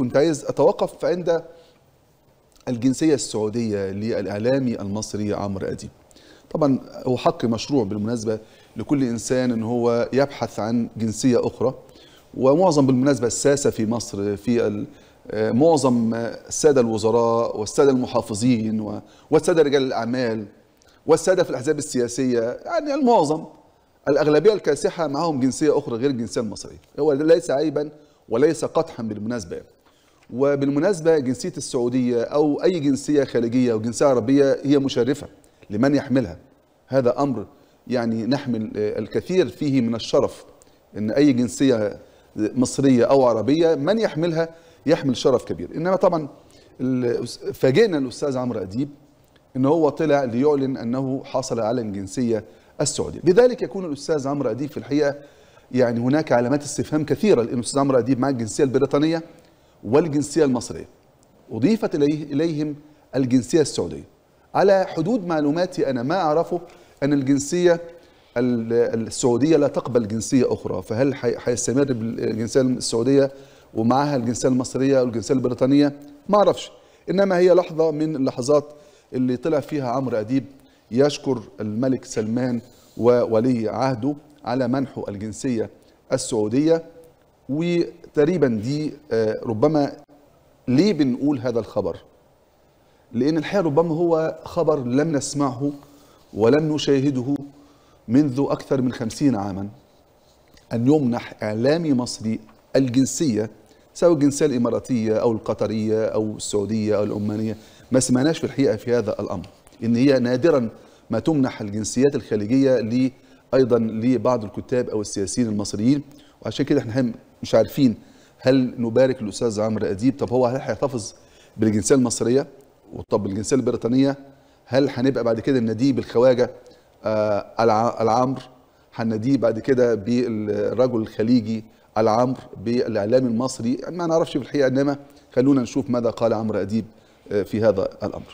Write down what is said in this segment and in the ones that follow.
كنت عايز اتوقف عند الجنسيه السعوديه للاعلامي المصري عمرو اديب طبعا هو حق مشروع بالمناسبه لكل انسان ان هو يبحث عن جنسيه اخرى ومعظم بالمناسبه الساسه في مصر في آه، معظم الساده الوزراء والساده المحافظين والساده رجال الاعمال والساده في الاحزاب السياسيه يعني المعظم الاغلبيه الكاسحه معهم جنسيه اخرى غير الجنسيه المصريه هو ليس عيبا وليس قدحا بالمناسبه وبالمناسبة جنسية السعودية أو أي جنسية خارجية أو جنسية عربية هي مشرفة لمن يحملها هذا أمر يعني نحمل الكثير فيه من الشرف أن أي جنسية مصرية أو عربية من يحملها يحمل شرف كبير إنما طبعا فاجئنا الأستاذ عمرو أديب ان هو طلع ليعلن أنه حصل على الجنسية السعودية بذلك يكون الأستاذ عمرو أديب في الحقيقة يعني هناك علامات استفهام كثيرة لأن الأستاذ عمرو أديب مع الجنسية البريطانية والجنسية المصرية أضيفت إليهم الجنسية السعودية على حدود معلوماتي أنا ما أعرفه أن الجنسية السعودية لا تقبل جنسية أخرى فهل هيستمر بالجنسية السعودية ومعها الجنسية المصرية والجنسية البريطانية ما أعرفش إنما هي لحظة من اللحظات اللي طلع فيها عمرو أديب يشكر الملك سلمان وولي عهده على منحه الجنسية السعودية و تقريبا دي آه، ربما ليه بنقول هذا الخبر لأن الحقيقة ربما هو خبر لم نسمعه ولم نشاهده منذ أكثر من خمسين عاما أن يمنح إعلامي مصري الجنسية سواء الجنسية الإماراتية أو القطرية أو السعودية أو العمانية ما سمعناش في الحقيقة في هذا الأمر إن هي نادرا ما تمنح الجنسيات الخليجية لي أيضا لبعض الكتاب أو السياسيين المصريين وعشان كده احنا مش عارفين هل نبارك الاستاذ عمرو اديب طب هو هل هيحتفظ بالجنسيه المصريه وطب الجنسيه البريطانيه هل هنبقى بعد كده نناديه بالخواجه آه العمر هنناديه بعد كده بالرجل الخليجي العمر بالاعلام المصري ما نعرفش في الحقيقه انما خلونا نشوف ماذا قال عمرو اديب آه، في هذا الامر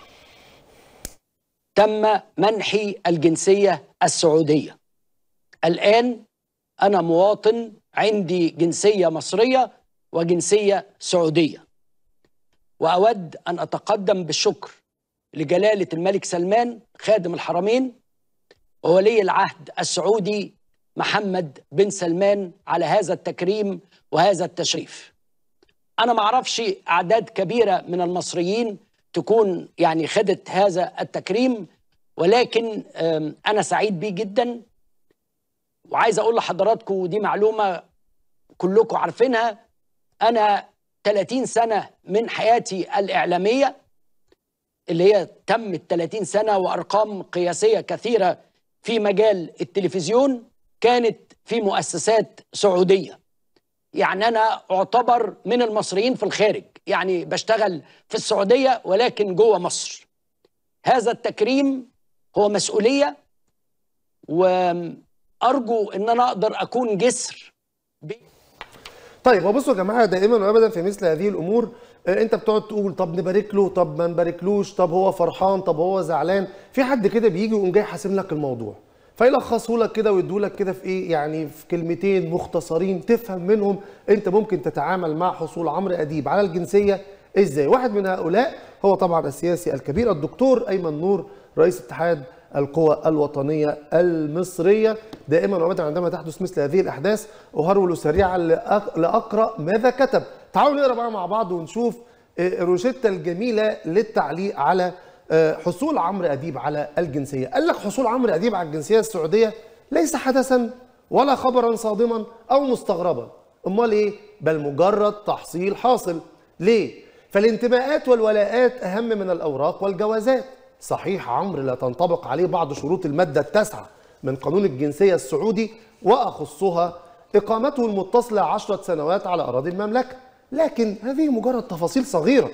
تم منحي الجنسيه السعوديه الان انا مواطن عندي جنسية مصرية وجنسية سعودية وأود أن أتقدم بالشكر لجلالة الملك سلمان خادم الحرمين وولي العهد السعودي محمد بن سلمان على هذا التكريم وهذا التشريف أنا معرفش أعداد كبيرة من المصريين تكون يعني خدت هذا التكريم ولكن أنا سعيد بيه جدا وعايز اقول لحضراتكم ودي معلومه كلكم عارفينها انا 30 سنه من حياتي الاعلاميه اللي هي تمت 30 سنه وارقام قياسيه كثيره في مجال التلفزيون كانت في مؤسسات سعوديه يعني انا اعتبر من المصريين في الخارج يعني بشتغل في السعوديه ولكن جوه مصر هذا التكريم هو مسؤوليه و ارجو ان انا اقدر اكون جسر طيب وبصوا بصوا يا جماعه دائما وابدا في مثل هذه الامور آه، انت بتقعد تقول طب نبارك له طب ما نباركلوش طب هو فرحان طب هو زعلان في حد كده بيجي ويقوم جاي حاسم لك الموضوع فيلخصه لك كده ويدوا لك كده في ايه يعني في كلمتين مختصرين تفهم منهم انت ممكن تتعامل مع حصول عمرو اديب على الجنسيه ازاي واحد من هؤلاء هو طبعا السياسي الكبير الدكتور ايمن نور رئيس اتحاد القوى الوطنية المصرية دائما وابدا عندما تحدث مثل هذه الأحداث أهرول سريعا لأقرأ ماذا كتب تعالوا نقرأ بقى مع بعض ونشوف آه، روشتة الجميلة للتعليق على آه، حصول عمرو أديب على الجنسية قال لك حصول عمرو أديب على الجنسية السعودية ليس حدثا ولا خبرا صادما أو مستغربا أمال إيه؟ بل مجرد تحصيل حاصل ليه؟ فالانتماءات والولاءات أهم من الأوراق والجوازات صحيح عمرو لا تنطبق عليه بعض شروط المادة التاسعة من قانون الجنسية السعودي وأخصها إقامته المتصلة عشرة سنوات على أراضي المملكة لكن هذه مجرد تفاصيل صغيرة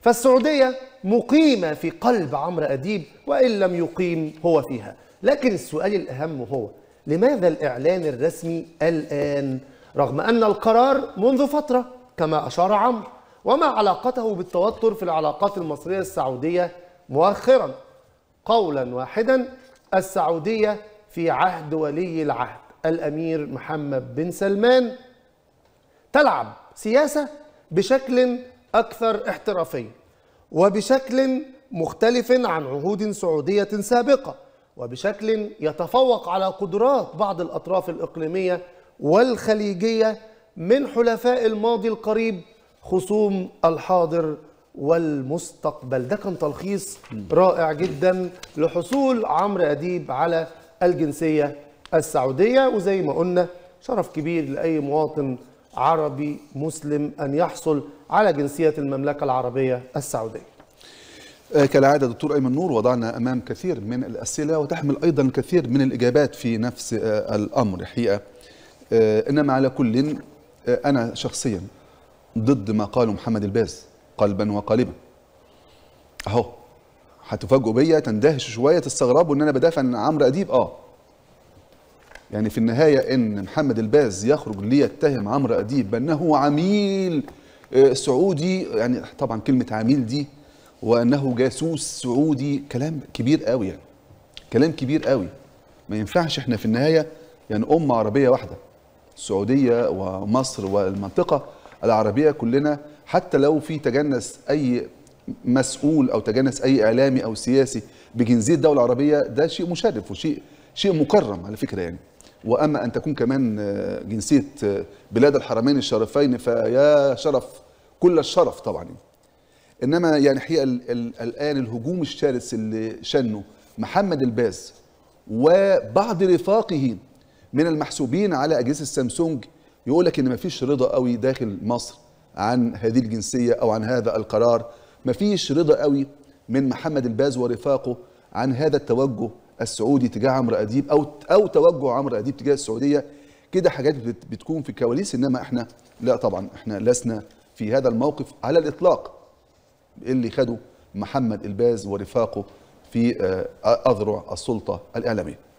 فالسعودية مقيمة في قلب عمرو أديب وإن لم يقيم هو فيها لكن السؤال الأهم هو لماذا الإعلان الرسمي الآن رغم أن القرار منذ فترة كما أشار عمرو وما علاقته بالتوتر في العلاقات المصرية السعودية مؤخرا قولا واحدا السعودية في عهد ولي العهد الأمير محمد بن سلمان تلعب سياسة بشكل أكثر احترافية وبشكل مختلف عن عهود سعودية سابقة وبشكل يتفوق على قدرات بعض الأطراف الإقليمية والخليجية من حلفاء الماضي القريب خصوم الحاضر والمستقبل ده كان تلخيص رائع جدا لحصول عمرو أديب على الجنسية السعودية وزي ما قلنا شرف كبير لأي مواطن عربي مسلم أن يحصل على جنسية المملكة العربية السعودية آه، كالعادة دكتور أيمن نور وضعنا أمام كثير من الأسئلة وتحمل أيضا الكثير من الإجابات في نفس آه، الأمر حقيقة آه، إنما على كل أنا شخصيا ضد ما قاله محمد الباز قلبا وقالبا اهو هتفاجئوا بيا تندهشوا شويه تستغربوا ان انا بدافع عن عمرو اديب اه يعني في النهايه ان محمد الباز يخرج ليتهم عمرو اديب بانه عميل آه، سعودي يعني طبعا كلمه عميل دي وانه جاسوس سعودي كلام كبير قوي يعني كلام كبير قوي ما ينفعش احنا في النهايه يعني ام عربيه واحده السعوديه ومصر والمنطقه العربيه كلنا حتى لو في تجنس أي مسؤول أو تجنس أي إعلامي أو سياسي بجنسية دولة عربية ده شيء مشرف وشيء شيء مكرم على فكرة يعني وأما أن تكون كمان جنسية بلاد الحرمين الشريفين فيا شرف كل الشرف طبعا انما يعني حقيقه الان الهجوم الشرس اللي شنه محمد الباز وبعض رفاقه من المحسوبين على اجهزه السامسونج يقول لك ان مفيش رضا قوي داخل مصر عن هذه الجنسية أو عن هذا القرار مفيش رضا قوي من محمد الباز ورفاقه عن هذا التوجه السعودي تجاه عمرو أديب أو أو توجه عمرو أديب تجاه السعودية كده حاجات بتكون في الكواليس إنما إحنا لا طبعا إحنا لسنا في هذا الموقف على الإطلاق اللي خده محمد الباز ورفاقه في آه، أذرع السلطة الإعلامية